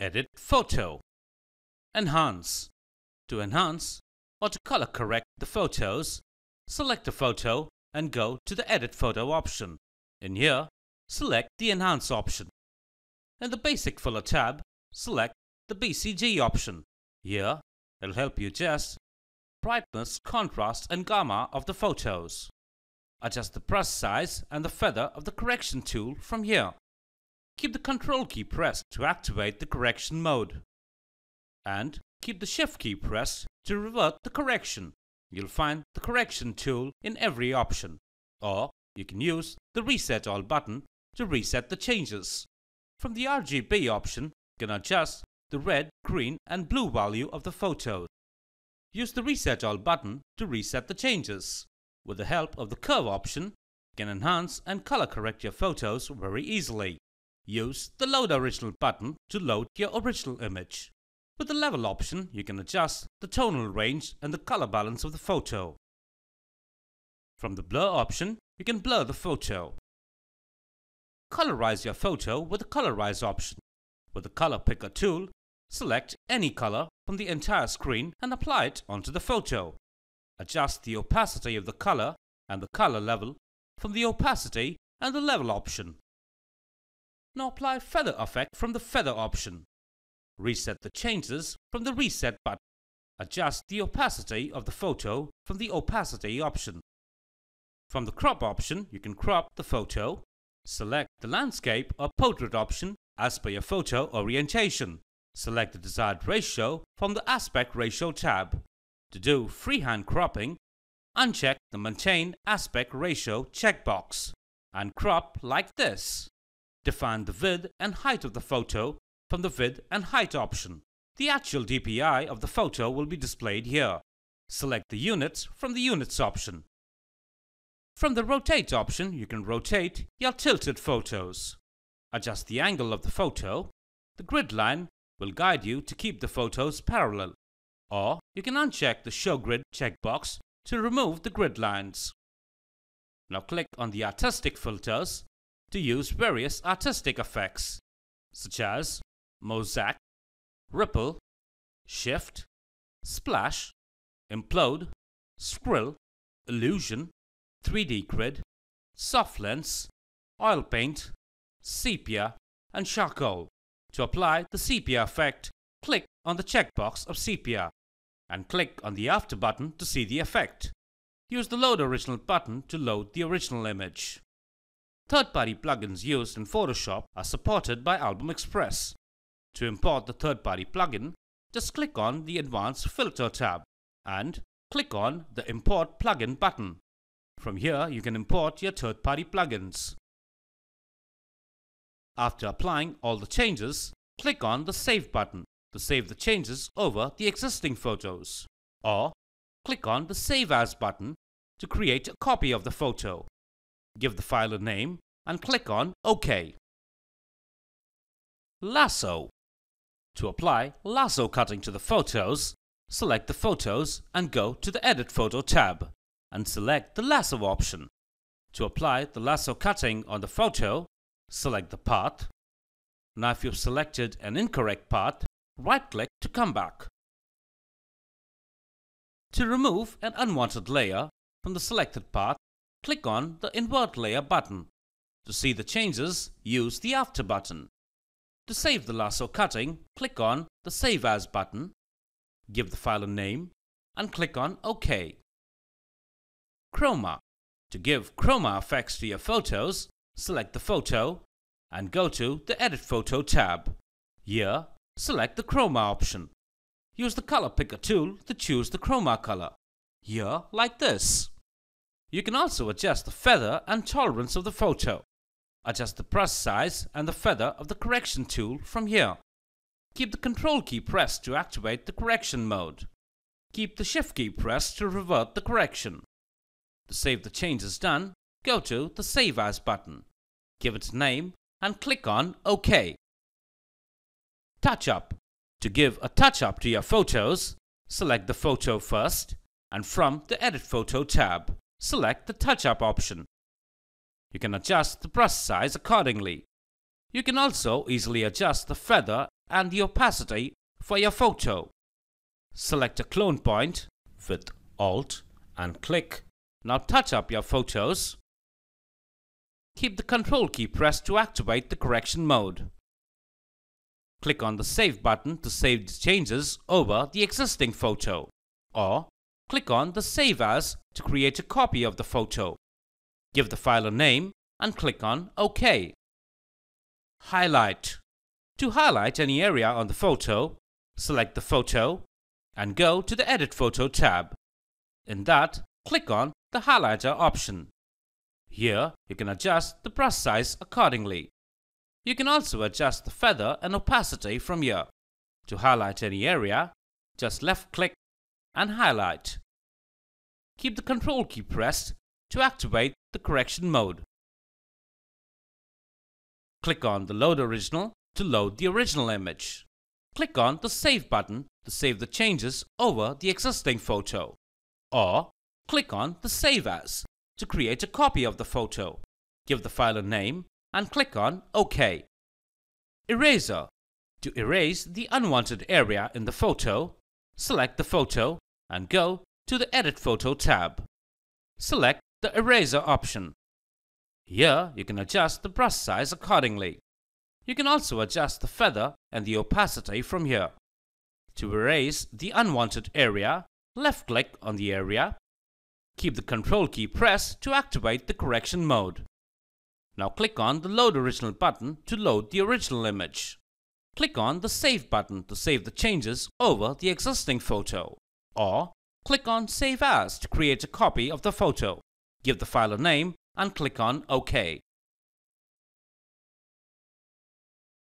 Edit photo. Enhance. To enhance or to color correct the photos, select a photo and go to the edit photo option. In here, select the enhance option. In the basic Filter tab, select the BCG option. Here, it'll help you adjust brightness, contrast and gamma of the photos. Adjust the brush size and the feather of the correction tool from here. Keep the Control key pressed to activate the correction mode. And keep the Shift key pressed to revert the correction. You'll find the correction tool in every option. Or you can use the Reset All button to reset the changes. From the RGB option, you can adjust the red, green and blue value of the photo. Use the Reset All button to reset the changes. With the help of the Curve option, you can enhance and color correct your photos very easily. Use the Load Original button to load your original image. With the level option, you can adjust the tonal range and the color balance of the photo. From the blur option, you can blur the photo. Colorize your photo with the colorize option. With the color picker tool, select any color from the entire screen and apply it onto the photo. Adjust the opacity of the color and the color level from the opacity and the level option. Now apply Feather Effect from the Feather option. Reset the changes from the Reset button. Adjust the opacity of the photo from the Opacity option. From the Crop option, you can crop the photo. Select the Landscape or Portrait option as per your photo orientation. Select the desired ratio from the Aspect Ratio tab. To do freehand cropping, uncheck the Maintain Aspect Ratio checkbox and crop like this. Define the width and height of the photo from the width and height option. The actual DPI of the photo will be displayed here. Select the units from the units option. From the rotate option, you can rotate your tilted photos. Adjust the angle of the photo. The grid line will guide you to keep the photos parallel. Or you can uncheck the show grid checkbox to remove the grid lines. Now click on the artistic filters to use various artistic effects, such as mosaic, ripple, shift, splash, implode, skrill, illusion, 3D grid, soft lens, oil paint, sepia, and charcoal. To apply the sepia effect, click on the checkbox of sepia and click on the after button to see the effect. Use the load original button to load the original image. Third-party plugins used in Photoshop are supported by Album Express. To import the third-party plugin, just click on the Advanced Filter tab and click on the Import Plugin button. From here, you can import your third-party plugins. After applying all the changes, click on the Save button to save the changes over the existing photos. Or click on the Save As button to create a copy of the photo give the file a name, and click on OK. Lasso. To apply lasso cutting to the photos, select the photos and go to the Edit Photo tab, and select the lasso option. To apply the lasso cutting on the photo, select the path. Now if you've selected an incorrect path, right-click to come back. To remove an unwanted layer from the selected path, click on the Invert Layer button. To see the changes, use the After button. To save the lasso cutting, click on the Save As button, give the file a name, and click on OK. Chroma. To give chroma effects to your photos, select the photo and go to the Edit Photo tab. Here, select the chroma option. Use the color picker tool to choose the chroma color. Here, like this. You can also adjust the feather and tolerance of the photo. Adjust the brush size and the feather of the correction tool from here. Keep the control key pressed to activate the correction mode. Keep the shift key pressed to revert the correction. To save the changes done, go to the Save As button. Give it a name and click on OK. Touch Up. To give a touch up to your photos, select the photo first and from the Edit Photo tab select the touch-up option. You can adjust the brush size accordingly. You can also easily adjust the feather and the opacity for your photo. Select a clone point with Alt and click. Now touch up your photos. Keep the Control key pressed to activate the correction mode. Click on the Save button to save the changes over the existing photo or click on the Save As to create a copy of the photo. Give the file a name and click on OK. Highlight. To highlight any area on the photo, select the photo and go to the Edit Photo tab. In that, click on the Highlighter option. Here, you can adjust the brush size accordingly. You can also adjust the feather and opacity from here. To highlight any area, just left-click and highlight. Keep the control key pressed to activate the correction mode. Click on the Load Original to load the original image. Click on the Save button to save the changes over the existing photo. Or click on the Save As to create a copy of the photo. Give the file a name and click on OK. Eraser. To erase the unwanted area in the photo, select the photo and go to the Edit Photo tab. Select the Eraser option. Here you can adjust the brush size accordingly. You can also adjust the feather and the opacity from here. To erase the unwanted area, left click on the area. Keep the control key pressed to activate the correction mode. Now click on the load original button to load the original image. Click on the save button to save the changes over the existing photo or click on Save As to create a copy of the photo. Give the file a name and click on OK.